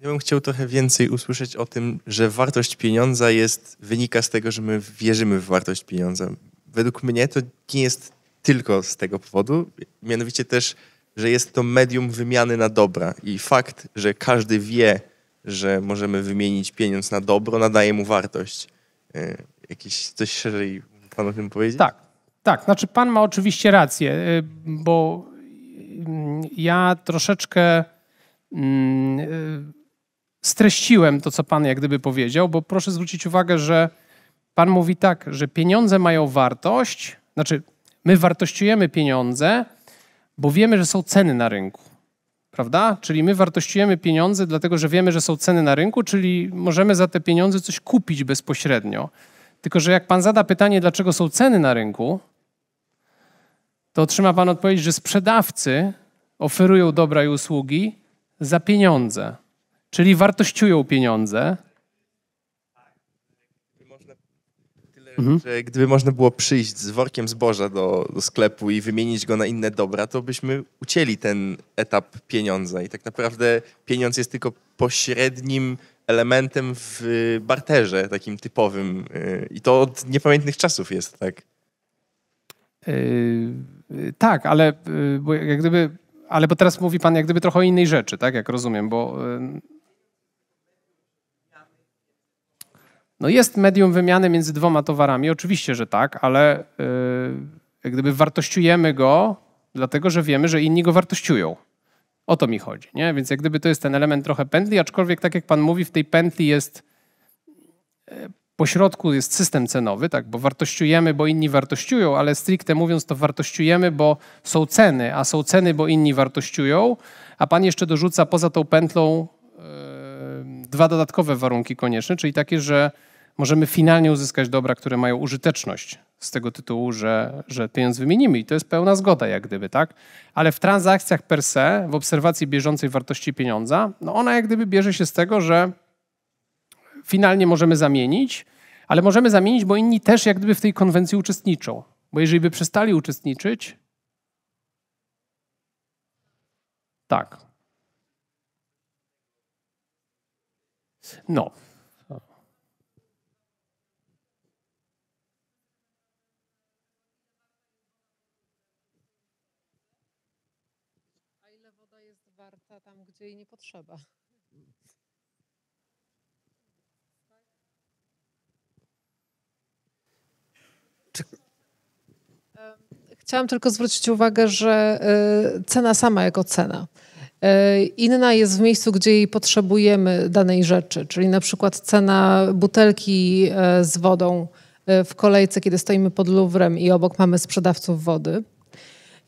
Ja bym chciał trochę więcej usłyszeć o tym, że wartość pieniądza jest, wynika z tego, że my wierzymy w wartość pieniądza. Według mnie to nie jest tylko z tego powodu, mianowicie też, że jest to medium wymiany na dobra i fakt, że każdy wie, że możemy wymienić pieniądz na dobro, nadaje mu wartość. E, Jakiś coś szerzej pan o tym powiedzieć? Tak, tak. Znaczy pan ma oczywiście rację, e, bo mm, ja troszeczkę mm, e, streściłem to, co Pan jak gdyby powiedział, bo proszę zwrócić uwagę, że Pan mówi tak, że pieniądze mają wartość, znaczy my wartościujemy pieniądze, bo wiemy, że są ceny na rynku. Prawda? Czyli my wartościujemy pieniądze, dlatego że wiemy, że są ceny na rynku, czyli możemy za te pieniądze coś kupić bezpośrednio. Tylko, że jak pan zada pytanie, dlaczego są ceny na rynku, to otrzyma pan odpowiedź, że sprzedawcy oferują dobra i usługi za pieniądze. Czyli wartościują pieniądze. Mhm. Że gdyby można było przyjść z workiem zboża do, do, sklepu i wymienić go na inne dobra, to byśmy ucięli ten etap pieniądza. I tak naprawdę pieniądz jest tylko pośrednim elementem w y, barterze takim typowym. Y, I to od niepamiętnych czasów jest, tak? Yy, yy tak, ale yy, jak gdyby. Ale bo teraz mówi pan jak gdyby trochę o innej rzeczy, tak? Jak rozumiem, bo. Yy No jest medium wymiany między dwoma towarami, oczywiście, że tak, ale yy, jak gdyby wartościujemy go, dlatego że wiemy, że inni go wartościują. O to mi chodzi, nie? Więc jak gdyby to jest ten element trochę pętli, aczkolwiek tak jak pan mówi, w tej pętli jest y, pośrodku jest system cenowy, tak, bo wartościujemy, bo inni wartościują, ale stricte mówiąc to wartościujemy, bo są ceny, a są ceny, bo inni wartościują, a pan jeszcze dorzuca poza tą pętlą yy, dwa dodatkowe warunki konieczne, czyli takie, że możemy finalnie uzyskać dobra, które mają użyteczność z tego tytułu, że, że pieniądz wymienimy i to jest pełna zgoda jak gdyby, tak? Ale w transakcjach per se, w obserwacji bieżącej wartości pieniądza, no ona jak gdyby bierze się z tego, że finalnie możemy zamienić, ale możemy zamienić, bo inni też jak gdyby w tej konwencji uczestniczą. Bo jeżeli by przestali uczestniczyć, tak. No, gdzie jej nie potrzeba. Chciałam tylko zwrócić uwagę, że e, cena sama jako cena. E, inna jest w miejscu, gdzie jej potrzebujemy danej rzeczy, czyli na przykład cena butelki e, z wodą w kolejce, kiedy stoimy pod Luwrem i obok mamy sprzedawców wody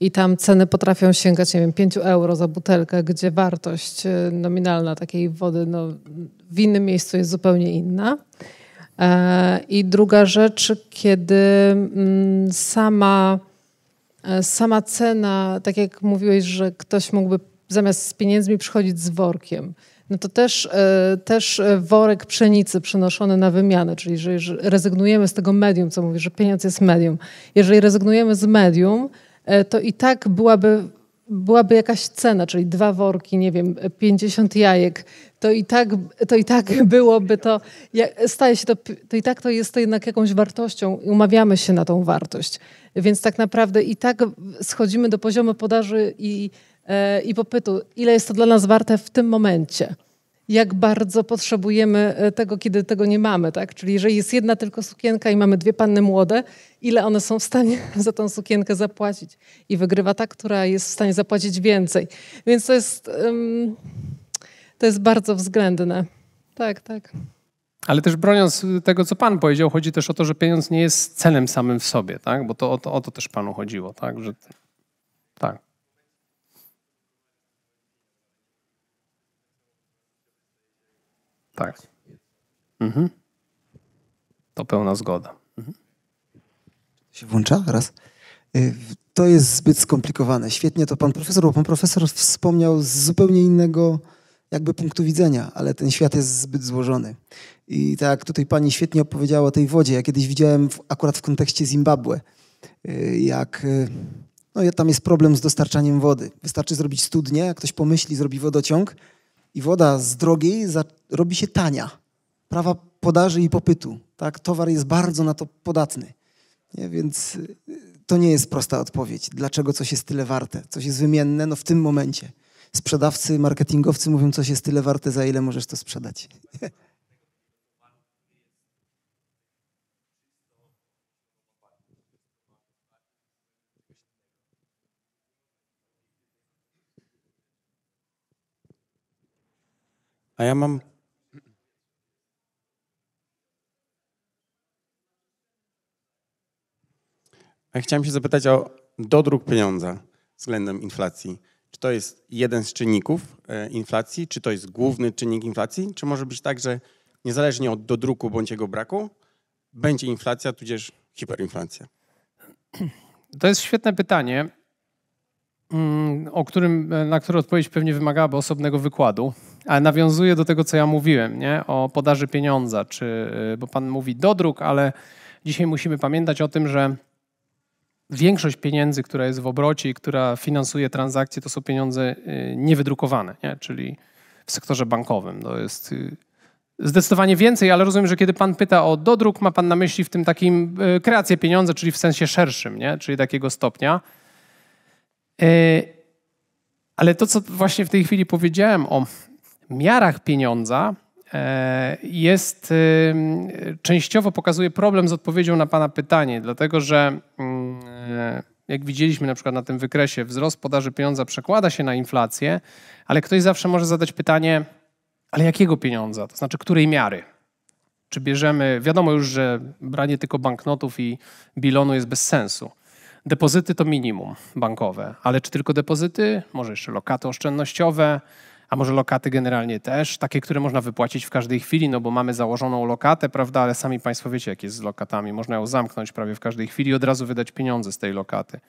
i tam ceny potrafią sięgać, nie wiem, 5 euro za butelkę, gdzie wartość e, nominalna takiej wody no, w innym miejscu jest zupełnie inna. E, I druga rzecz, kiedy mm, sama, e, sama cena, tak jak mówiłeś, że ktoś mógłby zamiast z pieniędzmi przychodzić z workiem, no to też, też worek pszenicy przenoszony na wymianę, czyli jeżeli rezygnujemy z tego medium, co mówisz, że pieniądz jest medium, jeżeli rezygnujemy z medium, E, to i tak byłaby, byłaby jakaś cena, czyli dwa worki, nie wiem, 50 jajek, to i tak, to i tak byłoby to, staje się to, to i tak to jest to jednak jakąś wartością i umawiamy się na tą wartość. Więc tak naprawdę i tak schodzimy do poziomu podaży i, e, i popytu. Ile jest to dla nas warte w tym momencie? jak bardzo potrzebujemy e, tego, kiedy tego nie mamy. Tak? Czyli jeżeli jest jedna tylko sukienka i mamy dwie panny młode, ile one są w stanie za tą sukienkę zapłacić? I wygrywa ta, która jest w stanie zapłacić więcej. Więc to jest, to jest bardzo względne. Tak, tak. Ale też broniąc tego, co Pan powiedział, chodzi też o to, że pieniądz nie jest celem samym w sobie, tak? bo to o, to, o to też Panu chodziło. Tak? Że... Tak. Mhm. To pełna zgoda. Mhm. Się włącza? Raz. Y, to jest zbyt skomplikowane. Świetnie to pan profesor, bo pan profesor wspomniał z zupełnie innego jakby punktu widzenia, ale ten świat jest zbyt złożony. I tak tutaj pani świetnie opowiedziała o tej wodzie. Ja kiedyś widziałem w, akurat w kontekście Zimbabwe, y, jak y, no, tam jest problem z dostarczaniem wody. Wystarczy zrobić studnię, jak ktoś pomyśli, zrobi wodociąg, i woda z drogiej robi się tania. Prawa podaży i popytu. Tak? Towar jest bardzo na to podatny. Nie? Więc y, to nie jest prosta odpowiedź. Dlaczego coś jest tyle warte? Coś jest wymienne no w tym momencie. Sprzedawcy, marketingowcy mówią, coś jest tyle warte, za ile możesz to sprzedać. A ja mam. A chciałem się zapytać o dodruk pieniądza względem inflacji. Czy to jest jeden z czynników e, inflacji? Czy to jest główny czynnik inflacji? Czy może być tak, że niezależnie od dodruku bądź jego braku, będzie inflacja tudzież hiperinflacja? To jest świetne pytanie, mm, o którym, na które odpowiedź pewnie wymagałaby osobnego wykładu ale nawiązuje do tego, co ja mówiłem, nie? o podaży pieniądza, czy, y, bo Pan mówi dodruk, ale dzisiaj musimy pamiętać o tym, że większość pieniędzy, która jest w obrocie i która finansuje transakcje, to są pieniądze y, niewydrukowane, nie? czyli w sektorze bankowym. To jest y, zdecydowanie więcej, ale rozumiem, że kiedy Pan pyta o dodruk, ma Pan na myśli w tym takim kreację pieniądza, czyli w sensie szerszym, nie? czyli takiego stopnia. Ale to, co właśnie w tej chwili powiedziałem o miarach pieniądza e, jest y, częściowo pokazuje problem z odpowiedzią na Pana pytanie, dlatego że mm, e, jak widzieliśmy na przykład na tym wykresie, wzrost podaży pieniądza przekłada się na inflację, ale ktoś zawsze może zadać pytanie, ale jakiego pieniądza, to znaczy której miary? Czy bierzemy, wiadomo już, że branie tylko banknotów i bilonu jest bez sensu. Depozyty to minimum bankowe, ale czy tylko depozyty? Może jeszcze lokaty oszczędnościowe, a może lokaty generalnie też, takie, które można wypłacić w każdej chwili, no bo mamy założoną lokatę, prawda, ale sami Państwo wiecie, jak jest z lokatami. Można ją zamknąć prawie w każdej chwili i od razu wydać pieniądze z tej lokaty.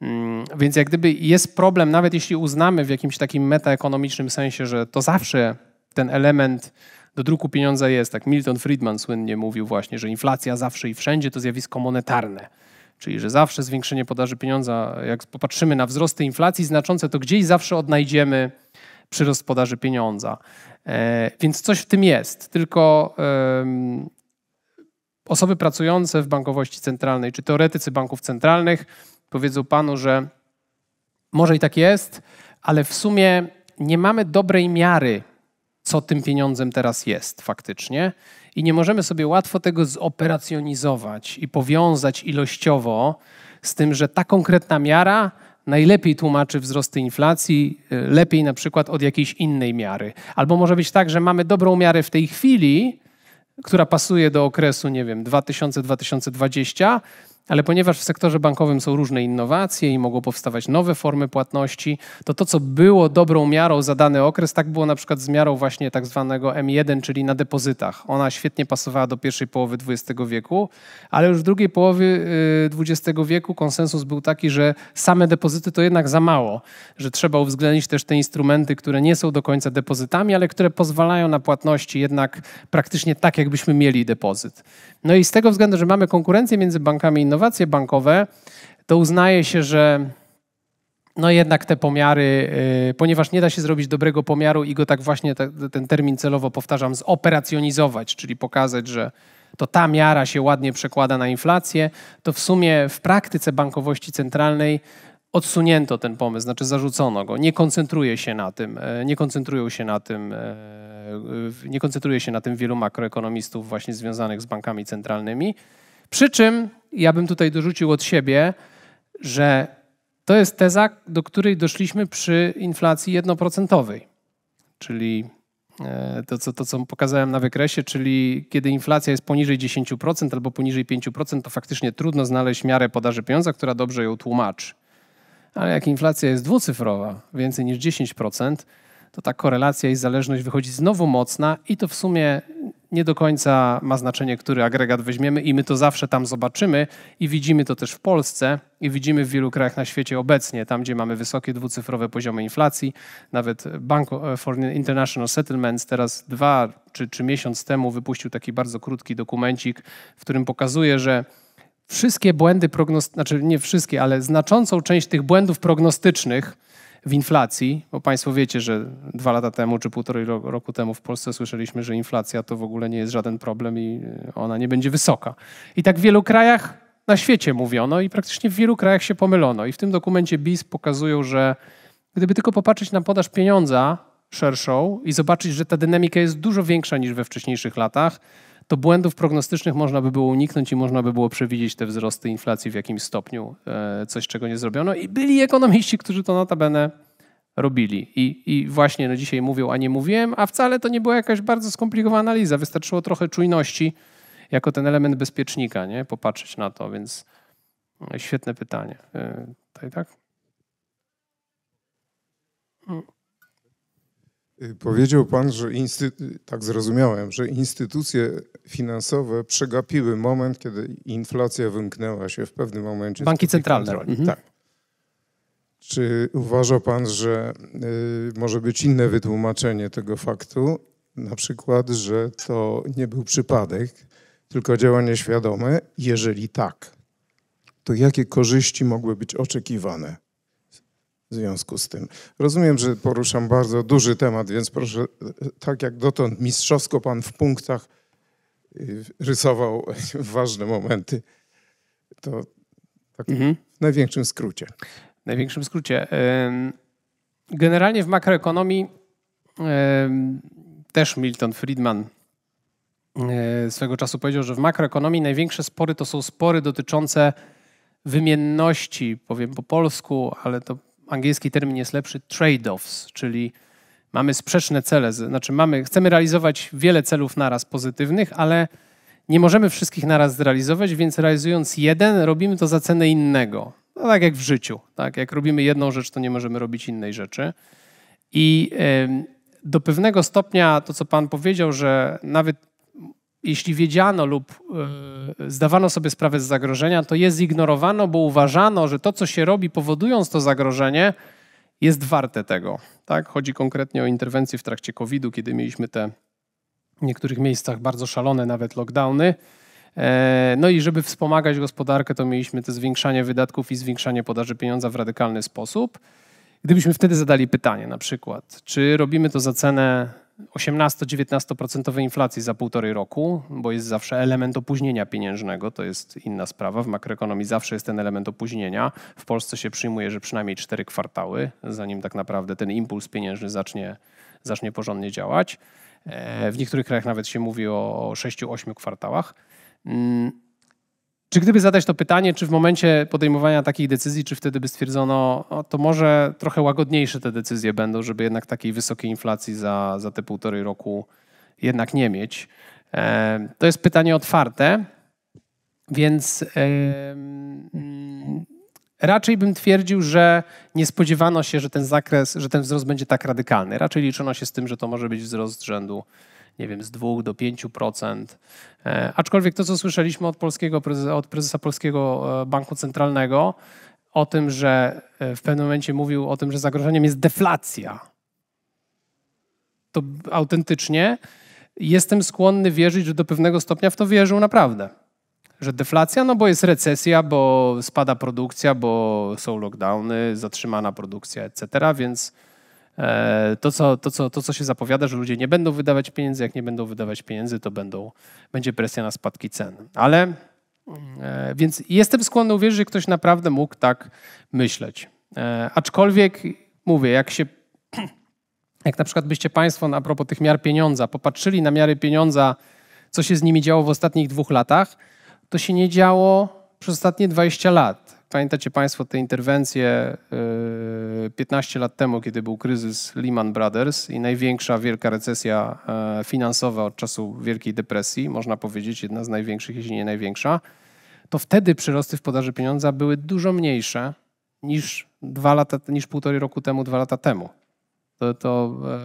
Mm, więc jak gdyby jest problem, nawet jeśli uznamy w jakimś takim metaekonomicznym sensie, że to zawsze ten element do druku pieniądza jest, tak Milton Friedman słynnie mówił właśnie, że inflacja zawsze i wszędzie to zjawisko monetarne. Czyli, że zawsze zwiększenie podaży pieniądza, jak popatrzymy na wzrosty inflacji znaczące, to gdzieś zawsze odnajdziemy przy rozpodaży pieniądza. E, więc coś w tym jest, tylko osoby pracujące w bankowości centralnej, czy teoretycy banków centralnych powiedzą panu, że może i tak jest, ale w sumie nie mamy dobrej miary, co tym pieniądzem teraz jest faktycznie, i nie możemy sobie łatwo tego zoperacjonizować i powiązać ilościowo z tym, że ta konkretna miara najlepiej tłumaczy wzrosty inflacji, y, lepiej na przykład od jakiejś innej miary. Albo może być tak, że mamy dobrą miarę w tej chwili, która pasuje do okresu, nie wiem, 2000-2020, ale ponieważ w sektorze bankowym są różne innowacje i mogą powstawać nowe formy płatności, to to, co było dobrą miarą za dany okres, tak było na przykład z miarą właśnie tak zwanego M1, czyli na depozytach. Ona świetnie pasowała do pierwszej połowy XX wieku, ale już w drugiej połowie XX y, wieku konsensus był taki, że same depozyty to jednak za mało, że trzeba uwzględnić też te instrumenty, które nie są do końca depozytami, ale które pozwalają na płatności jednak praktycznie tak, jakbyśmy mieli depozyt. No i z tego względu, że mamy konkurencję między bankami innowacje bankowe, to uznaje się, że no jednak te pomiary, y, ponieważ nie da się zrobić dobrego pomiaru i go tak właśnie ten termin celowo powtarzam, zoperacjonizować, czyli pokazać, że to ta miara się ładnie przekłada na inflację, to w sumie w praktyce bankowości centralnej odsunięto ten pomysł, znaczy zarzucono go. Nie koncentruje się na tym, e, nie koncentrują się na tym, e, nie koncentruje się na tym wielu makroekonomistów właśnie związanych z bankami centralnymi. Przy czym ja bym tutaj dorzucił od siebie, że to jest teza, do której doszliśmy przy inflacji jednoprocentowej, czyli e, to co, to, co pokazałem na wykresie, czyli kiedy inflacja jest poniżej 10% albo poniżej 5%, to faktycznie trudno znaleźć miarę podaży pieniądza, która dobrze ją tłumaczy. Ale jak inflacja jest dwucyfrowa, więcej niż 10%, to ta korelacja i zależność wychodzi znowu mocna i to w sumie nie do końca ma znaczenie, który agregat weźmiemy i my to zawsze tam zobaczymy i widzimy to też w Polsce i widzimy w wielu krajach na świecie obecnie, tam gdzie mamy wysokie dwucyfrowe poziomy inflacji, nawet Bank e, for International Settlements teraz dwa czy, czy miesiąc temu wypuścił taki bardzo krótki dokumencik, w którym pokazuje, że wszystkie błędy prognostyczne, znaczy nie wszystkie, ale znaczącą część tych błędów prognostycznych, w inflacji, bo Państwo wiecie, że dwa lata temu czy półtorej roku temu w Polsce słyszeliśmy, że inflacja to w ogóle nie jest żaden problem i e, ona nie będzie wysoka. I tak w wielu krajach na świecie mówiono i praktycznie w wielu krajach się pomylono. I w tym dokumencie BIS pokazują, że gdyby tylko popatrzeć na podaż pieniądza szerszą i zobaczyć, że ta dynamika jest dużo większa niż we wcześniejszych latach, to błędów prognostycznych można by było uniknąć i można by było przewidzieć te wzrosty inflacji w jakimś stopniu, e, coś czego nie zrobiono. I byli ekonomiści, którzy to notabene robili. I, i właśnie no dzisiaj mówią, a nie mówiłem, a wcale to nie była jakaś bardzo skomplikowana analiza. Wystarczyło trochę czujności jako ten element bezpiecznika, nie? popatrzeć na to, więc e, świetne pytanie. E, tutaj tak? Hmm. Y, powiedział Pan, że tak zrozumiałem, że instytucje finansowe przegapiły moment, kiedy inflacja wymknęła się w pewnym momencie. Banki centralne. Mhm. Tak. Czy uważa Pan, że y, może być inne wytłumaczenie tego faktu? Na przykład, że to nie był przypadek, tylko działanie świadome? Jeżeli tak, to jakie korzyści mogły być oczekiwane? w związku z tym. Rozumiem, że poruszam bardzo duży temat, więc proszę, e, tak jak dotąd mistrzowsko pan w punktach y, rysował ważne momenty, to tak mhm. w największym skrócie. W największym skrócie. Generalnie w makroekonomii też Milton Friedman e, swego czasu powiedział, że w makroekonomii największe spory to są spory dotyczące wymienności, powiem po polsku, ale to angielski termin jest lepszy, trade-offs, czyli mamy sprzeczne cele, znaczy mamy, chcemy realizować wiele celów naraz pozytywnych, ale nie możemy wszystkich naraz zrealizować, więc realizując jeden, robimy to za cenę innego. No, tak jak w życiu, tak? Jak robimy jedną rzecz, to nie możemy robić innej rzeczy. I do pewnego stopnia to, co Pan powiedział, że nawet jeśli wiedziano lub e, zdawano sobie sprawę z zagrożenia, to je zignorowano, bo uważano, że to, co się robi, powodując to zagrożenie, jest warte tego. Tak? Chodzi konkretnie o interwencję w trakcie COVID-u, kiedy mieliśmy te w niektórych miejscach bardzo szalone nawet lockdowny. E, no i żeby wspomagać gospodarkę, to mieliśmy te zwiększanie wydatków i zwiększanie podaży pieniądza w radykalny sposób. Gdybyśmy wtedy zadali pytanie na przykład, czy robimy to za cenę 18-19% inflacji za półtorej roku, bo jest zawsze element opóźnienia pieniężnego, to jest inna sprawa. W makroekonomii zawsze jest ten element opóźnienia. W Polsce się przyjmuje, że przynajmniej cztery kwartały, zanim tak naprawdę ten impuls pieniężny zacznie, zacznie porządnie działać. E, w niektórych krajach nawet się mówi o 6-8 kwartałach. Mm, czy gdyby zadać to pytanie, czy w momencie podejmowania takiej decyzji, czy wtedy by stwierdzono, to może trochę łagodniejsze te decyzje będą, żeby jednak takiej wysokiej inflacji za, za te półtorej roku jednak nie mieć? E, to jest pytanie otwarte, więc e, raczej bym twierdził, że nie spodziewano się, że ten zakres, że ten wzrost będzie tak radykalny. Raczej liczono się z tym, że to może być wzrost rzędu nie wiem, z 2 do 5%. E, aczkolwiek to, co słyszeliśmy od, polskiego, od prezesa Polskiego e, Banku Centralnego, o tym, że e, w pewnym momencie mówił o tym, że zagrożeniem jest deflacja. To autentycznie jestem skłonny wierzyć, że do pewnego stopnia w to wierzył naprawdę. Że deflacja, no bo jest recesja, bo spada produkcja, bo są lockdowny, zatrzymana produkcja, etc., więc E, to, co, to, co, to, co się zapowiada, że ludzie nie będą wydawać pieniędzy, jak nie będą wydawać pieniędzy, to będą, będzie presja na spadki cen. Ale e, więc jestem skłonny uwierzyć, że ktoś naprawdę mógł tak myśleć. E, aczkolwiek mówię, jak się jak na przykład byście Państwo na propos tych miar pieniądza popatrzyli na miary pieniądza, co się z nimi działo w ostatnich dwóch latach, to się nie działo przez ostatnie 20 lat. Pamiętacie Państwo te interwencje 15 y, lat temu, kiedy był kryzys Lehman Brothers i największa wielka recesja e, finansowa od czasu Wielkiej Depresji, można powiedzieć jedna z największych, jeśli nie największa, to wtedy przyrosty w podaży pieniądza były dużo mniejsze niż dwa lata, niż półtorej roku temu, dwa lata temu. To, to e,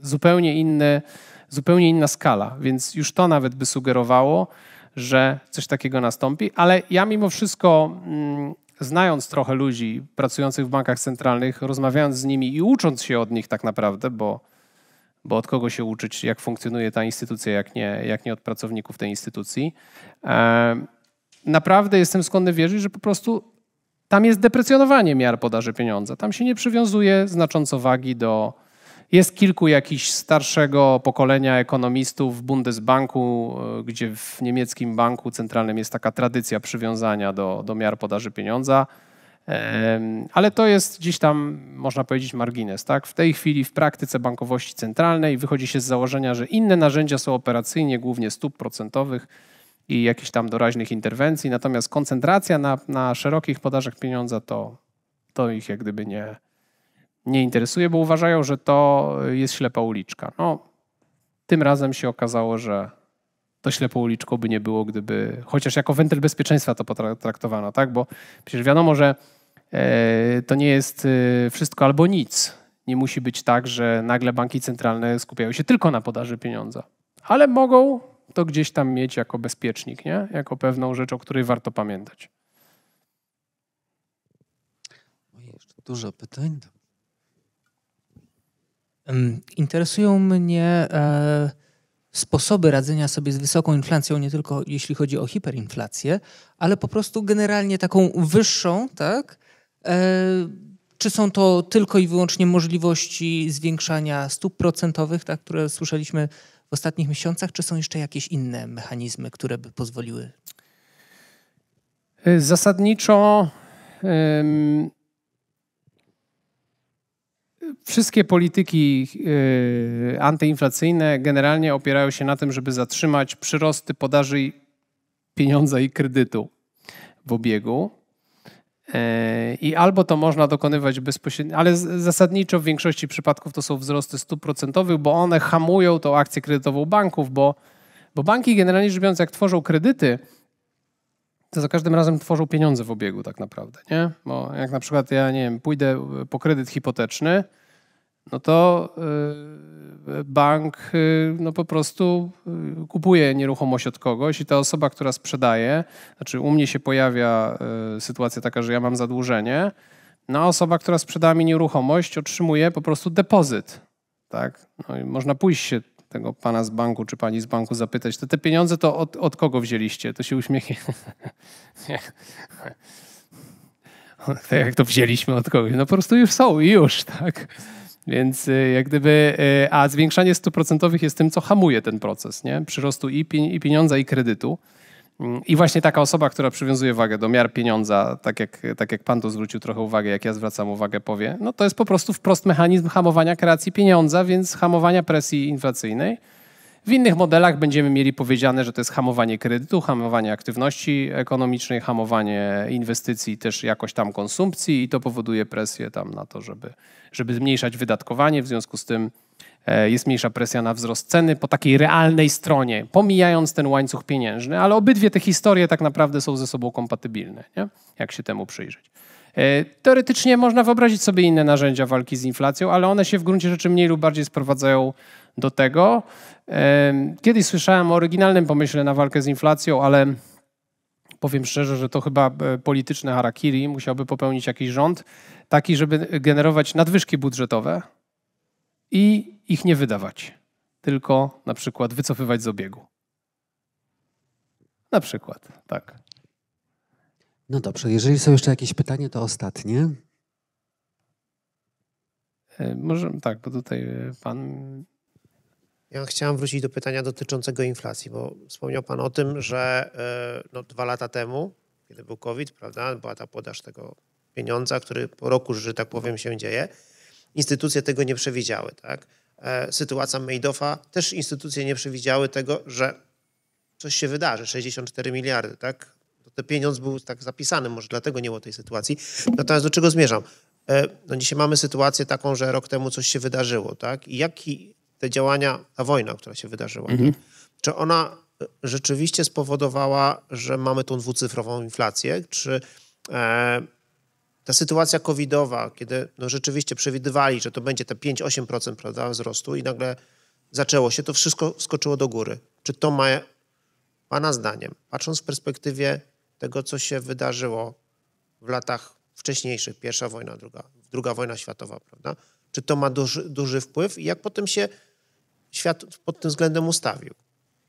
zupełnie, inny, zupełnie inna skala, więc już to nawet by sugerowało, że coś takiego nastąpi, ale ja mimo wszystko, mm, znając trochę ludzi pracujących w bankach centralnych, rozmawiając z nimi i ucząc się od nich tak naprawdę, bo, bo od kogo się uczyć, jak funkcjonuje ta instytucja, jak nie, jak nie od pracowników tej instytucji, naprawdę jestem skłonny wierzyć, że po prostu tam jest deprecjonowanie miar podaży pieniądza. Tam się nie przywiązuje znacząco wagi do jest kilku jakichś starszego pokolenia ekonomistów w Bundesbanku, e, gdzie w niemieckim banku centralnym jest taka tradycja przywiązania do, do miar podaży pieniądza. Ale to jest gdzieś tam, można powiedzieć, margines. Tak? W tej chwili w praktyce bankowości centralnej wychodzi się z założenia, że inne narzędzia są operacyjnie, głównie stóp procentowych i jakichś tam doraźnych interwencji, natomiast koncentracja na, na szerokich podażach pieniądza to, to ich jak gdyby nie, nie interesuje, bo uważają, że to jest ślepa uliczka. No, tym razem się okazało, że to ślepą uliczką by nie było, gdyby chociaż jako wentyl bezpieczeństwa to potraktowano, tak? Bo przecież wiadomo, że e, to nie jest e, wszystko albo nic. Nie musi być tak, że nagle banki centralne skupiają się tylko na podaży pieniądza, ale mogą to gdzieś tam mieć jako bezpiecznik, nie? jako pewną rzecz, o której warto pamiętać. Jeszcze dużo pytań. Interesują mnie e, sposoby radzenia sobie z wysoką inflacją, nie tylko jeśli chodzi o hiperinflację, ale po prostu generalnie taką wyższą, tak? E, czy są to tylko i wyłącznie możliwości zwiększania stóp procentowych, tak, które słyszeliśmy w ostatnich miesiącach, czy są jeszcze jakieś inne mechanizmy, które by pozwoliły? E, zasadniczo Wszystkie polityki y, antyinflacyjne generalnie opierają się na tym, żeby zatrzymać przyrosty podaży pieniądza i kredytu w obiegu. E, I albo to można dokonywać bezpośrednio, ale zasadniczo w większości przypadków to są wzrosty stóp procentowych, bo one hamują tą akcję kredytową banków, bo, bo banki generalnie rzecz biorąc, jak tworzą kredyty, za każdym razem tworzą pieniądze w obiegu tak naprawdę, nie? Bo jak na przykład ja, nie wiem, pójdę e, po kredyt hipoteczny, no to e, bank e, no po prostu kupuje nieruchomość od kogoś i ta osoba, która sprzedaje, znaczy u mnie się pojawia sytuacja taka, że ja mam zadłużenie, no a osoba, która sprzedała mi nieruchomość otrzymuje po prostu depozyt, tak? No i można pójść się tego pana z banku czy pani z banku zapytać, to te pieniądze to od, od kogo wzięliście? To się uśmiechnie. tak jak to wzięliśmy od kogoś. No po prostu już są i już, tak? Więc y, jak gdyby, y, a zwiększanie stóp procentowych jest tym, co hamuje ten proces, nie? Przyrostu i pieniądza, i kredytu. I właśnie taka osoba, która przywiązuje wagę do miar pieniądza, tak jak, tak jak pan to zwrócił trochę uwagę, jak ja zwracam uwagę, powie, no to jest po prostu wprost mechanizm hamowania kreacji pieniądza, więc hamowania presji inflacyjnej. W innych modelach będziemy mieli powiedziane, że to jest hamowanie kredytu, hamowanie aktywności ekonomicznej, hamowanie inwestycji, też jakoś tam konsumpcji i to powoduje presję tam na to, żeby, żeby zmniejszać wydatkowanie, w związku z tym E, jest mniejsza presja na wzrost ceny po takiej realnej stronie, pomijając ten łańcuch pieniężny, ale obydwie te historie tak naprawdę są ze sobą kompatybilne, nie? jak się temu przyjrzeć. E, teoretycznie można wyobrazić sobie inne narzędzia walki z inflacją, ale one się w gruncie rzeczy mniej lub bardziej sprowadzają do tego. E, kiedyś słyszałem o oryginalnym pomyśle na walkę z inflacją, ale powiem szczerze, że to chyba polityczne harakiri musiałby popełnić jakiś rząd, taki, żeby generować nadwyżki budżetowe i ich nie wydawać, tylko na przykład wycofywać z obiegu. Na przykład, tak. No dobrze, jeżeli są jeszcze jakieś pytania, to ostatnie. E, może tak, bo tutaj e, pan. Ja chciałem wrócić do pytania dotyczącego inflacji, bo wspomniał pan o tym, że e, no, dwa lata temu, kiedy był COVID, prawda, była ta podaż tego pieniądza, który po roku, że tak powiem, się dzieje, instytucje tego nie przewidziały, tak? E, sytuacja Mejdowa, też instytucje nie przewidziały tego, że coś się wydarzy, 64 miliardy, tak? To ten pieniądz był tak zapisany, może dlatego nie było tej sytuacji. Natomiast do czego zmierzam? E, no dzisiaj mamy sytuację taką, że rok temu coś się wydarzyło, tak? I jakie te działania, ta wojna, która się wydarzyła, mhm. tak? czy ona e, rzeczywiście spowodowała, że mamy tą dwucyfrową inflację, czy ta sytuacja covidowa, kiedy no rzeczywiście przewidywali, że to będzie te 5-8% wzrostu i nagle zaczęło się, to wszystko skoczyło do góry. Czy to ma, Pana zdaniem, patrząc w perspektywie tego, co się wydarzyło w latach wcześniejszych, pierwsza wojna, druga, druga wojna światowa, prawda? Czy to ma duży, duży wpływ i jak potem się świat pod tym względem ustawił?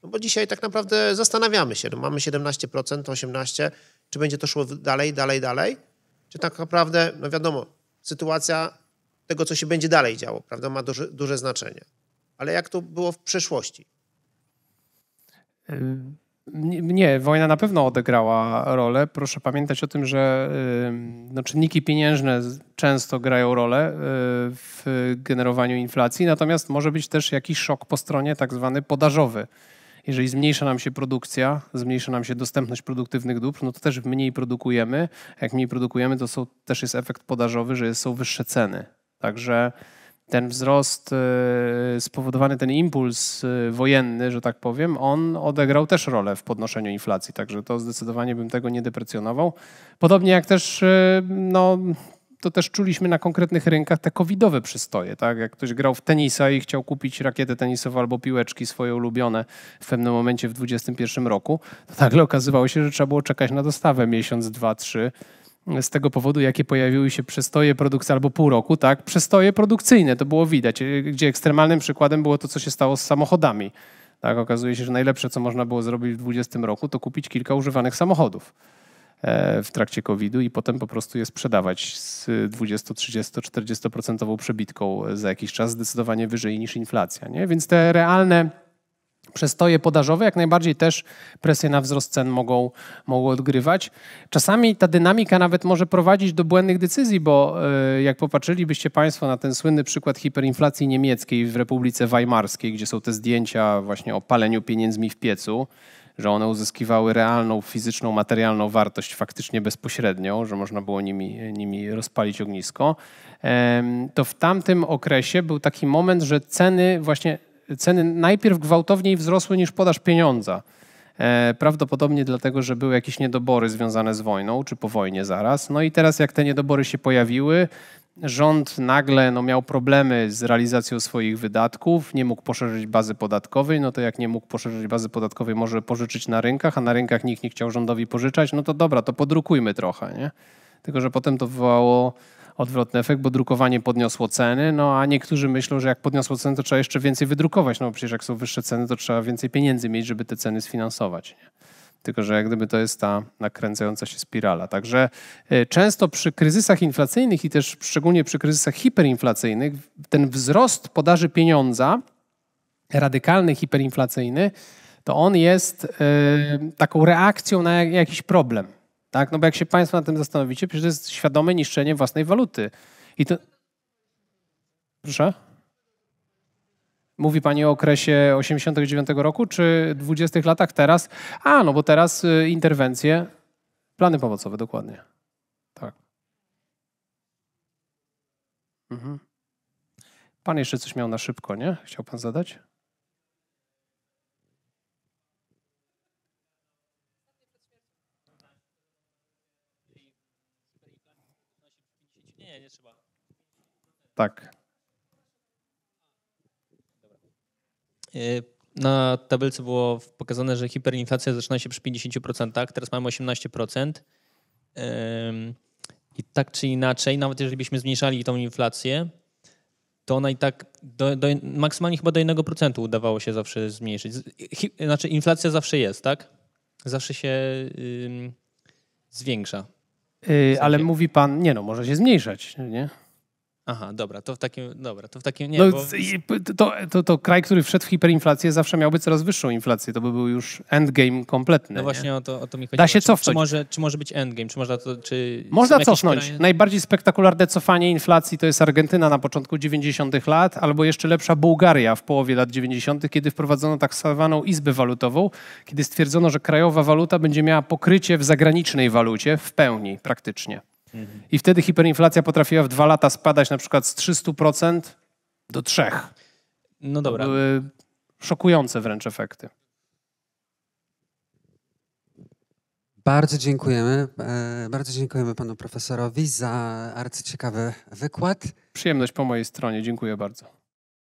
No bo dzisiaj tak naprawdę zastanawiamy się, no mamy 17%, 18%, czy będzie to szło dalej, dalej, dalej? czy tak naprawdę, no wiadomo, sytuacja tego, co się będzie dalej działo, prawda, ma duże, duże znaczenie. Ale jak to było w przeszłości? Nie, wojna na pewno odegrała rolę. Proszę pamiętać o tym, że no, czynniki pieniężne często grają rolę e, w generowaniu inflacji, natomiast może być też jakiś szok po stronie tak zwany podażowy jeżeli zmniejsza nam się produkcja, zmniejsza nam się dostępność produktywnych dóbr, no to też mniej produkujemy. Jak mniej produkujemy, to są, też jest efekt podażowy, że są wyższe ceny. Także ten wzrost e, spowodowany, ten impuls e, wojenny, że tak powiem, on odegrał też rolę w podnoszeniu inflacji. Także to zdecydowanie bym tego nie deprecjonował. Podobnie jak też e, no, to też czuliśmy na konkretnych rynkach te covidowe przystoje, tak? Jak ktoś grał w tenisa i chciał kupić rakietę tenisową albo piłeczki swoje ulubione w pewnym momencie w 2021 roku, to nagle okazywało się, że trzeba było czekać na dostawę miesiąc, dwa, trzy z tego powodu, jakie pojawiły się przestoje produkcji albo pół roku, tak, przestoje produkcyjne, to było widać, gdzie ekstremalnym przykładem było to, co się stało z samochodami. Tak, okazuje się, że najlepsze, co można było zrobić w 2020 roku, to kupić kilka używanych samochodów. E, w trakcie COVID-u i potem po prostu je sprzedawać z 20, 30, 40% przebitką za jakiś czas zdecydowanie wyżej niż inflacja. Nie? Więc te realne przestoje podażowe jak najbardziej też presję na wzrost cen mogą, mogą odgrywać. Czasami ta dynamika nawet może prowadzić do błędnych decyzji, bo e, jak popatrzylibyście Państwo na ten słynny przykład hiperinflacji niemieckiej w Republice Weimarskiej, gdzie są te zdjęcia właśnie o paleniu pieniędzmi w piecu, że one uzyskiwały realną, fizyczną, materialną wartość faktycznie bezpośrednią, że można było nimi, nimi rozpalić ognisko, to w tamtym okresie był taki moment, że ceny właśnie, ceny najpierw gwałtowniej wzrosły niż podaż pieniądza. E, prawdopodobnie dlatego, że były jakieś niedobory związane z wojną, czy po wojnie zaraz. No i teraz, jak te niedobory się pojawiły, rząd nagle no, miał problemy z realizacją swoich wydatków, nie mógł poszerzyć bazy podatkowej, no to jak nie mógł poszerzyć bazy podatkowej, może pożyczyć na rynkach, a na rynkach nikt nie chciał rządowi pożyczać, no to dobra, to podrukujmy trochę, nie? Tylko, że potem to wywołało odwrotny efekt, bo drukowanie podniosło ceny, no a niektórzy myślą, że jak podniosło ceny, to trzeba jeszcze więcej wydrukować, no przecież jak są wyższe ceny, to trzeba więcej pieniędzy mieć, żeby te ceny sfinansować. Nie? Tylko, że jak gdyby to jest ta nakręcająca się spirala. Także e, często przy kryzysach inflacyjnych i też szczególnie przy kryzysach hiperinflacyjnych ten wzrost podaży pieniądza, radykalny, hiperinflacyjny, to on jest e, taką reakcją na jakiś problem. Tak? No bo jak się Państwo na tym zastanowicie, przecież to jest świadome niszczenie własnej waluty. I to... Proszę? Mówi Pani o okresie 89 roku czy 20 latach teraz? A, no bo teraz y, interwencje, plany pomocowe, dokładnie. Tak. Mhm. Pan jeszcze coś miał na szybko, nie? Chciał Pan zadać? Tak. Y, na tabelce było pokazane, że hiperinflacja zaczyna się przy 50%, teraz mamy 18%. I tak czy inaczej, nawet jeżeli byśmy zmniejszali tą inflację, to ona i tak do, do, maksymalnie chyba do 1% udawało się zawsze zmniejszyć. znaczy inflacja zawsze jest, tak? Zawsze się yy, zwiększa. Y, ale mówi pan, nie no, może się zmniejszać, nie? Aha, dobra, to w takim, dobra, to w takim nie. No, bo... to, to, to, kraj, który wszedł w hiperinflację, zawsze miałby coraz wyższą inflację. To by był już endgame kompletny. No właśnie o to, o to mi chodzi. Da się czy, cofnąć. Czy może, czy może być endgame? Czy można to, czy można cofnąć. Kraje... Najbardziej spektakularne cofanie inflacji to jest Argentyna na początku 90. lat, albo jeszcze lepsza Bułgaria w połowie lat 90., kiedy wprowadzono tak zwaną izbę walutową, kiedy stwierdzono, że krajowa waluta będzie miała pokrycie w zagranicznej walucie w pełni praktycznie. I wtedy hiperinflacja potrafiła w dwa lata spadać na przykład z 300% do 3%. No dobra. To były szokujące wręcz efekty. Bardzo dziękujemy. E, bardzo dziękujemy panu profesorowi za arcyciekawy wykład. Przyjemność po mojej stronie. Dziękuję bardzo.